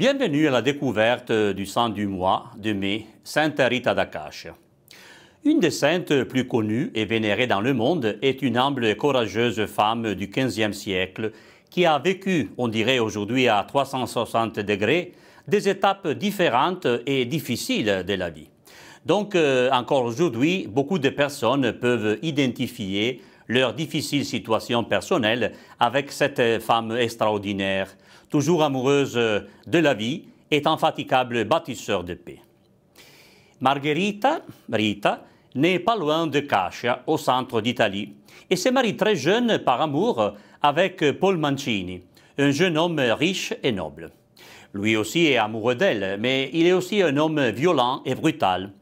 Bienvenue à la découverte euh, du saint du mois de mai, Sainte Rita d'Acache. Une des saintes plus connues et vénérées dans le monde est une humble et courageuse femme du XVe siècle qui a vécu, on dirait aujourd'hui à 360 degrés, des étapes différentes et difficiles de la vie. Donc euh, encore aujourd'hui, beaucoup de personnes peuvent identifier leur difficile situation personnelle avec cette femme extraordinaire toujours amoureuse euh, de la vie, est infatigable bâtisseur de paix. Margherita, Rita, n'est pas loin de Cascia, au centre d'Italie, et se marie très jeune par amour avec Paul Mancini, un jeune homme riche et noble. Lui aussi est amoureux d'elle, mais il est aussi un homme violent et brutal,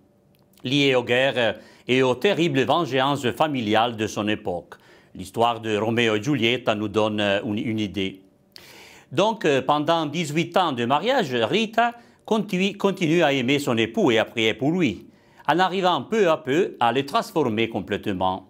lié aux guerres et aux terribles vengeances familiales de son époque. L'histoire de Roméo et Giulietta nous donne euh, une idée. Donc euh, pendant 18 ans de mariage, Rita continue, à aimer son époux et à prier pour lui, en arrivant peu à peu à le transformer complètement.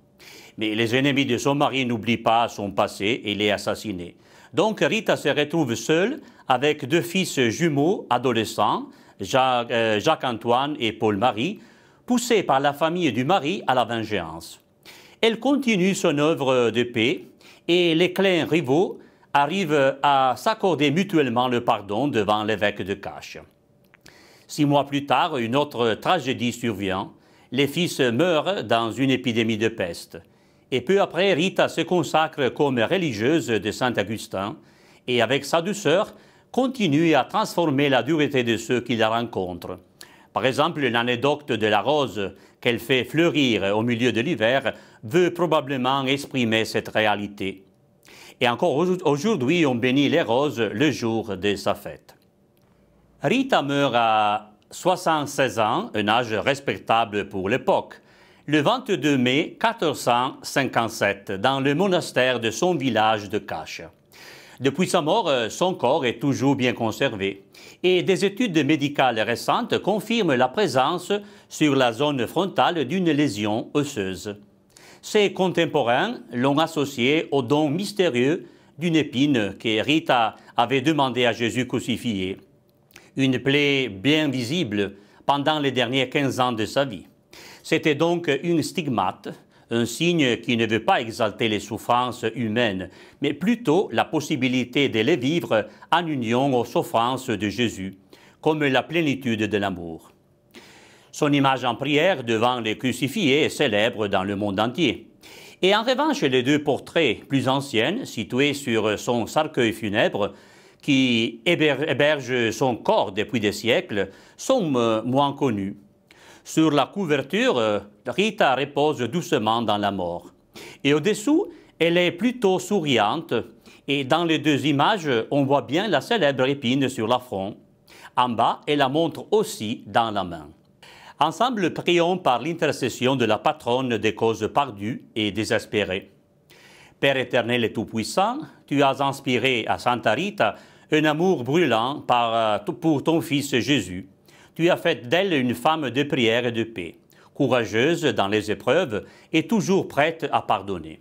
Mais les ennemis de son mari n'oublient pas son passé et l'est assassiné. Donc Rita se retrouve seule avec deux fils jumeaux adolescents, euh, Jacques-Antoine et Paul-Marie, poussés par la famille du mari à la vengeance. Elle continue son œuvre de paix et les clins rivaux arrivent euh, à s'accorder mutuellement le pardon devant l'évêque de Cache. Six mois plus tard, une autre tragédie survient. Les fils meurent dans une épidémie de peste. Et peu après, Rita se consacre comme religieuse de Saint-Augustin et avec sa douceur, continue à transformer la dureté de ceux qui la rencontrent. Par exemple, l'anecdote de la rose qu'elle fait fleurir au milieu de l'hiver veut probablement exprimer cette réalité et encore aujourd'hui on bénit les roses le jour de sa fête. Rita meurt à 76 ans, un âge respectable pour l'époque, le 22 mai 1457 dans le monastère de son village de Cache. Depuis sa mort, euh, son corps est toujours bien conservé et des études médicales récentes confirment la présence sur la zone frontale d'une lésion osseuse. Ses contemporains l'ont associé au don mystérieux d'une épine que Rita avait demandé à Jésus crucifié. Une plaie bien visible pendant les derniers 15 ans de sa vie. C'était donc une stigmate, un signe qui ne veut pas exalter les souffrances humaines, mais plutôt la possibilité de les vivre en union aux souffrances de Jésus, comme la plénitude de l'amour. Son image en prière devant les crucifiés est célèbre dans le monde entier. Et en revanche, les deux portraits plus anciens, situés sur son cercueil funèbre, qui héberge son corps depuis des siècles, sont euh, moins connus. Sur la couverture, euh, Rita repose doucement dans la mort. Et au-dessous, elle est plutôt souriante, et dans les deux images, on voit bien la célèbre épine sur la front. En bas, elle la montre aussi dans la main. Ensemble, prions par l'intercession de la patronne des causes perdues et désespérées. Père éternel et tout-puissant, tu as inspiré à Santa Rita un amour brûlant euh, pour ton Fils Jésus. Tu as fait d'elle une femme de prière et de paix, courageuse dans les épreuves et toujours prête à pardonner.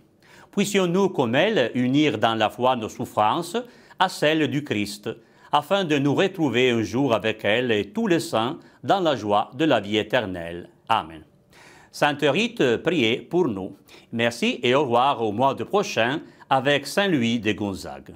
Puissions-nous, comme elle, unir dans la foi nos souffrances à celles du Christ, afin de nous retrouver un jour avec elle et tous les saints dans la joie de la vie éternelle. Amen. Sainte Rite, priez pour nous. Merci et au revoir au mois de prochain avec Saint Louis de Gonzague.